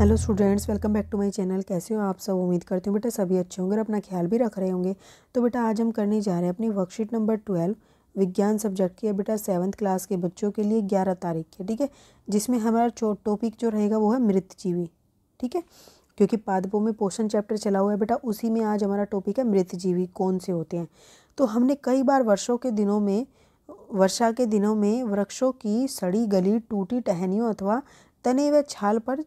hello students welcome back to my channel कैसे हो आप सब उम्मीद करते हो बेटा सभी अच्छे होंगे और अपना ख्याल भी रख रहे होंगे तो बेटा आज हम करने जा रहे हैं अपनी वर्कशीट नंबर ट्वेल्व विज्ञान सब्जेक्ट की है बेटा सेवन्थ क्लास के बच्चों के लिए ग्यारह तारीख की ठीक है जिसमें हमारा टॉपिक जो रहेगा वो है मृत ठीक है क्योंकि पादपों में पोषण चैप्टर चला हुआ है बेटा उसी में आज हमारा टॉपिक है मृत कौन से होते हैं तो हमने कई बार वर्षों के दिनों में वर्षा के दिनों में वृक्षों की सड़ी गली टूटी टहनियों अथवा तने व छाल पर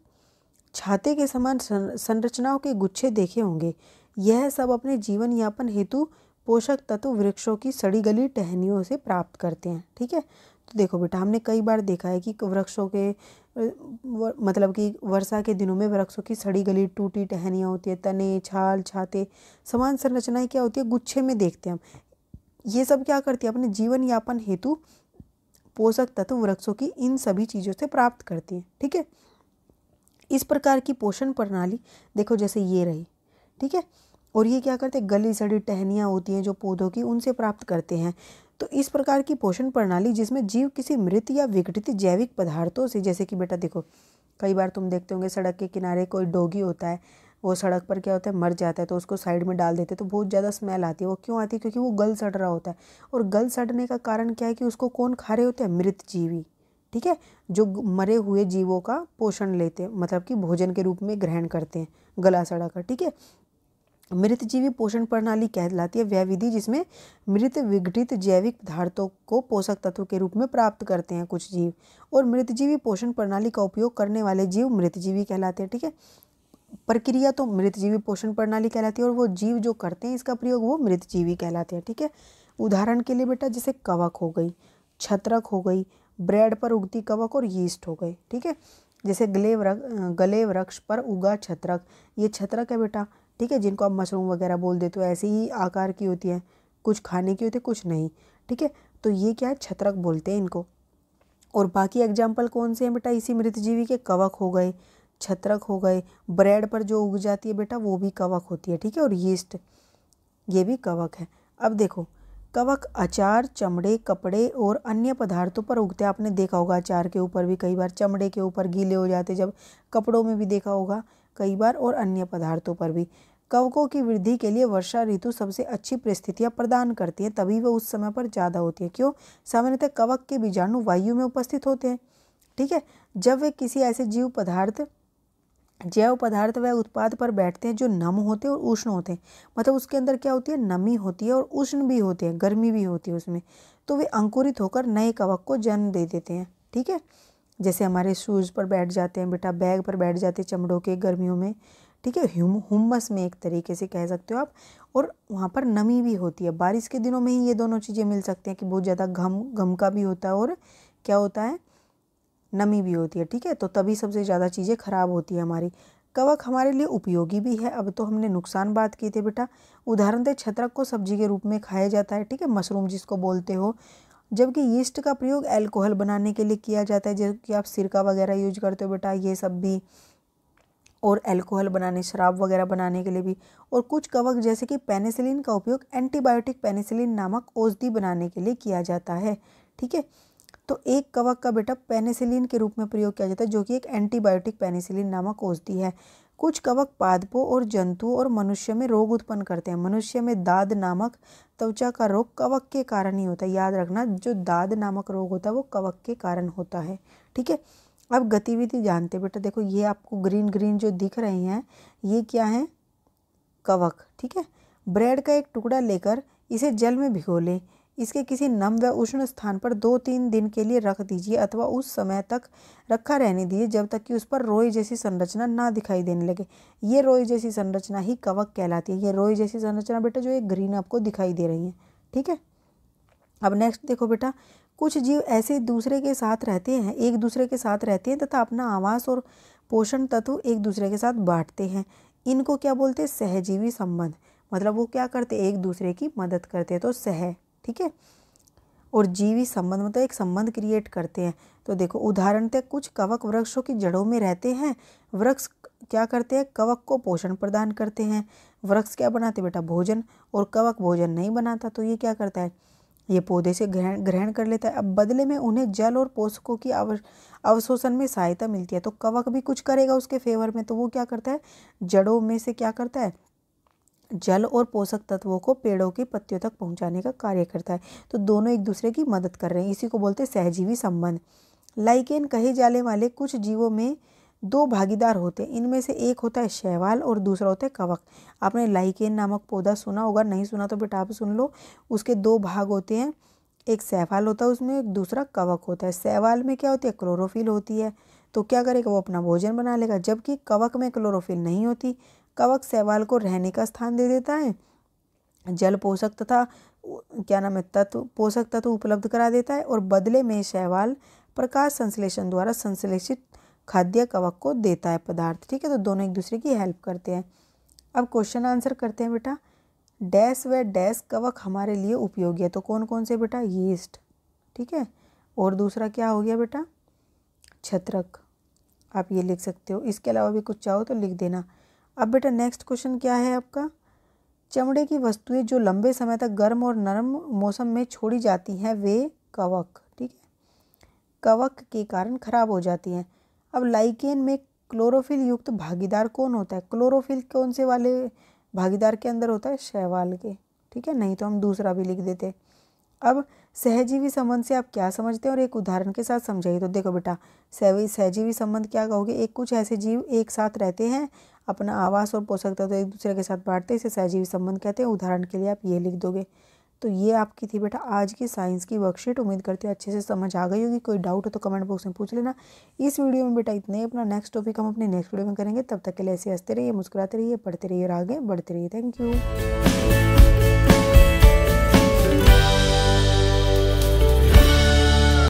छाते के समान संरचनाओं के गुच्छे देखे होंगे यह सब अपने जीवन यापन हेतु पोषक तत्व वृक्षों की सड़ी गली टहनियों से प्राप्त करते हैं ठीक है तो देखो बेटा हमने कई बार देखा है कि वृक्षों के मतलब कि वर्षा के दिनों में वृक्षों की सड़ी गली टूटी टहनियाँ होती है तने छाल छाते समान संरचनाएं क्या होती है गुच्छे में देखते हैं हम ये सब क्या करती है अपने जीवन यापन हेतु पोषक तत्व वृक्षों की इन सभी चीज़ों से प्राप्त करती है ठीक है इस प्रकार की पोषण प्रणाली देखो जैसे ये रही ठीक है और ये क्या करते हैं गली सड़ी टहनियाँ होती हैं जो पौधों की उनसे प्राप्त करते हैं तो इस प्रकार की पोषण प्रणाली जिसमें जीव किसी मृत या विघटित जैविक पदार्थों से जैसे कि बेटा देखो कई बार तुम देखते होंगे सड़क के किनारे कोई डोगी होता है वो सड़क पर क्या होता है मर जाता है तो उसको साइड में डाल देते हैं तो बहुत ज़्यादा स्मेल आती है वो क्यों आती है क्योंकि वो गल सड़ रहा होता है और गल सड़ने का कारण क्या है कि उसको कौन खा रहे होते हैं मृत जीवी ठीक है जो मरे हुए जीवों का पोषण लेते हैं मतलब कि भोजन के रूप में ग्रहण करते हैं गला सड़ा कर ठीक है मृत जीवी पोषण प्रणाली कहलाती है वह विधि जिसमें मृत विघटित जैविक पदार्थों को पोषक तत्व के रूप में प्राप्त करते हैं कुछ जीव और मृतजीवी पोषण प्रणाली का उपयोग करने वाले जीव मृत जीवी कहलाते हैं ठीक है प्रक्रिया तो मृत जीवी पोषण प्रणाली कहलाती है और वो जीव जो करते हैं इसका प्रयोग वो मृत जीवी कहलाते हैं ठीक है उदाहरण के लिए बेटा जैसे कवक हो गई छत्रक हो गई ब्रेड पर उगती कवक और यीस्ट हो गए ठीक है जैसे गले वृक्ष गले वृक्ष पर उगा छतरक ये छत्रक है बेटा ठीक है जिनको आप मशरूम वगैरह बोल देते हो ऐसे ही आकार की होती है कुछ खाने की होती है कुछ नहीं ठीक है तो ये क्या है छत्रक बोलते हैं इनको और बाकी एग्जाम्पल कौन से हैं बेटा इसी मृतजीवी के कवक हो गए छतरक हो गए ब्रेड पर जो उग जाती है बेटा वो भी कवक होती है ठीक है और यीस्ट ये भी कवक है अब देखो कवक अचार चमड़े कपड़े और अन्य पदार्थों पर उगते हैं आपने देखा होगा अचार के ऊपर भी कई बार चमड़े के ऊपर गीले हो जाते जब कपड़ों में भी देखा होगा कई बार और अन्य पदार्थों पर भी कवकों की वृद्धि के लिए वर्षा ऋतु सबसे अच्छी परिस्थितियां प्रदान करती है तभी वह उस समय पर ज़्यादा होती है क्यों सामान्यतः कवक के बीजाणु वायु में उपस्थित होते हैं ठीक है जब वे किसी ऐसे जीव पदार्थ जैव पदार्थ वह उत्पाद पर बैठते हैं जो नम होते हैं और उष्ण होते हैं मतलब उसके अंदर क्या होती है नमी होती है और उष्ण भी होते हैं गर्मी भी होती है उसमें तो वे अंकुरित होकर नए कवक को जन्म दे देते हैं ठीक है जैसे हमारे शूज़ पर बैठ जाते हैं बेटा बैग पर बैठ जाते हैं चमड़ों के गर्मियों में ठीक है ह्यूम हुमस में एक तरीके से कह सकते हो आप और वहाँ पर नमी भी होती है बारिश के दिनों में ही ये दोनों चीज़ें मिल सकती हैं कि बहुत ज़्यादा घम घम का भी होता है और क्या होता है नमी भी होती है ठीक है तो तभी सबसे ज़्यादा चीज़ें खराब होती है हमारी कवक हमारे लिए उपयोगी भी है अब तो हमने नुकसान बात की थी बेटा उदाहरण दे छतरक को सब्जी के रूप में खाया जाता है ठीक है मशरूम जिसको बोलते हो जबकि यीस्ट का प्रयोग अल्कोहल बनाने के लिए किया जाता है जैसे कि आप सिरका वगैरह यूज करते हो बेटा ये सब भी और अल्कोहल बनाने शराब वगैरह बनाने के लिए भी और कुछ कवक जैसे कि पेनिसिलिन का उपयोग एंटीबायोटिक पेनिसिलिन नामक औषधि बनाने के लिए किया जाता है ठीक है तो एक कवक का बेटा पेनिसिलिन के रूप में प्रयोग किया जाता है जो कि एक एंटीबायोटिक पेनिसिलिन नामक औषधि है कुछ कवक पादपों और जंतुओं और मनुष्य में रोग उत्पन्न करते हैं मनुष्य में दाद नामक त्वचा का रोग कवक के कारण ही होता है याद रखना जो दाद नामक रोग होता है वो कवक के कारण होता है ठीक है अब गतिविधि जानते बेटा देखो ये आपको ग्रीन ग्रीन जो दिख रहे हैं ये क्या है कवक ठीक है ब्रेड का एक टुकड़ा लेकर इसे जल में भिगो लें इसके किसी नम व उष्ण स्थान पर दो तीन दिन के लिए रख दीजिए अथवा उस समय तक रखा रहने दीजिए जब तक कि उस पर रोई जैसी संरचना ना दिखाई देने लगे ये रोई जैसी संरचना ही कवक कहलाती है ये रोई जैसी संरचना बेटा जो एक ग्रीन आपको दिखाई दे रही है ठीक है अब नेक्स्ट देखो बेटा कुछ जीव ऐसे दूसरे के साथ रहते हैं एक दूसरे के साथ रहते हैं तथा अपना आवास और पोषण तत्व एक दूसरे के साथ बांटते हैं इनको क्या बोलते हैं सहजीवी संबंध मतलब वो क्या करते एक दूसरे की मदद करते हैं तो सह ठीक है और जीवी संबंध मतलब एक संबंध क्रिएट करते हैं तो देखो उदाहरणतः कुछ कवक वृक्षों की जड़ों में रहते हैं वृक्ष क्या करते हैं कवक को पोषण प्रदान करते हैं वृक्ष क्या बनाते बेटा भोजन और कवक भोजन नहीं बनाता तो ये क्या करता है ये पौधे से ग्रहण ग्रहण कर लेता है अब बदले में उन्हें जल और पोषकों की अव अवशोषण में सहायता मिलती है तो कवक भी कुछ करेगा उसके फेवर में तो वो क्या करता है जड़ों में से क्या करता है जल और पोषक तत्वों को पेड़ों की पत्तियों तक पहुंचाने का कार्य करता है तो दोनों एक दूसरे की मदद कर रहे हैं इसी को बोलते हैं सहजीवी संबंध लाइकेन कहे जाने वाले कुछ जीवों में दो भागीदार होते हैं इनमें से एक होता है शैवाल और दूसरा होता है कवक आपने लाइकेन नामक पौधा सुना होगा नहीं सुना तो बेटा आप सुन लो उसके दो भाग होते हैं एक सहवाल होता है उसमें एक दूसरा कवक होता है सहवाल में क्या होती है क्लोरोफिल होती है तो क्या करेगा वो अपना भोजन बना लेगा जबकि कवक में क्लोरोफिल नहीं होती कवक शैवाल को रहने का स्थान दे देता है जल पोषक तथा क्या नाम है तत्व पोषक तत्व उपलब्ध करा देता है और बदले में शैवाल प्रकाश संश्लेषण द्वारा संश्लेषित खाद्य कवक को देता है पदार्थ ठीक है तो दोनों एक दूसरे की हेल्प करते हैं अब क्वेश्चन आंसर करते हैं बेटा डैश व डैश कवक हमारे लिए उपयोगी है तो कौन कौन से बेटा यीस्ट ठीक है और दूसरा क्या हो गया बेटा छत्रक आप ये लिख सकते हो इसके अलावा भी कुछ चाहो तो लिख देना अब बेटा नेक्स्ट क्वेश्चन क्या है आपका चमड़े की वस्तुएं जो लंबे समय तक गर्म और नरम मौसम में छोड़ी जाती हैं वे कवक ठीक है कवक के कारण खराब हो जाती हैं अब लाइकेन में क्लोरोफिल युक्त भागीदार कौन होता है क्लोरोफिल कौन से वाले भागीदार के अंदर होता है शैवाल के ठीक है नहीं तो हम दूसरा भी लिख देते अब सहजीवी संबंध से आप क्या समझते हैं और एक उदाहरण के साथ समझाइए तो देखो बेटा सहजीवी संबंध क्या कहोगे एक कुछ ऐसे जीव एक साथ रहते हैं अपना आवास और पोषक तत्व तो एक दूसरे के साथ बांटते इसे सहजीवी संबंध कहते हैं उदाहरण के लिए आप ये लिख दोगे तो ये आपकी थी बेटा आज की साइंस की वर्कशीट उम्मीद करते हैं अच्छे से समझ आ गई होगी कोई डाउट हो तो कमेंट बॉक्स में पूछ लेना इस वीडियो में बेटा इतने अपना नेक्स्ट टॉपिक हम अपने नेक्स्ट वीडियो में करेंगे तब तक के लिए ऐसे हंसते रहिए मुस्कुराते रहिए पढ़ते रहिए और आगे बढ़ते रहिए थैंक यू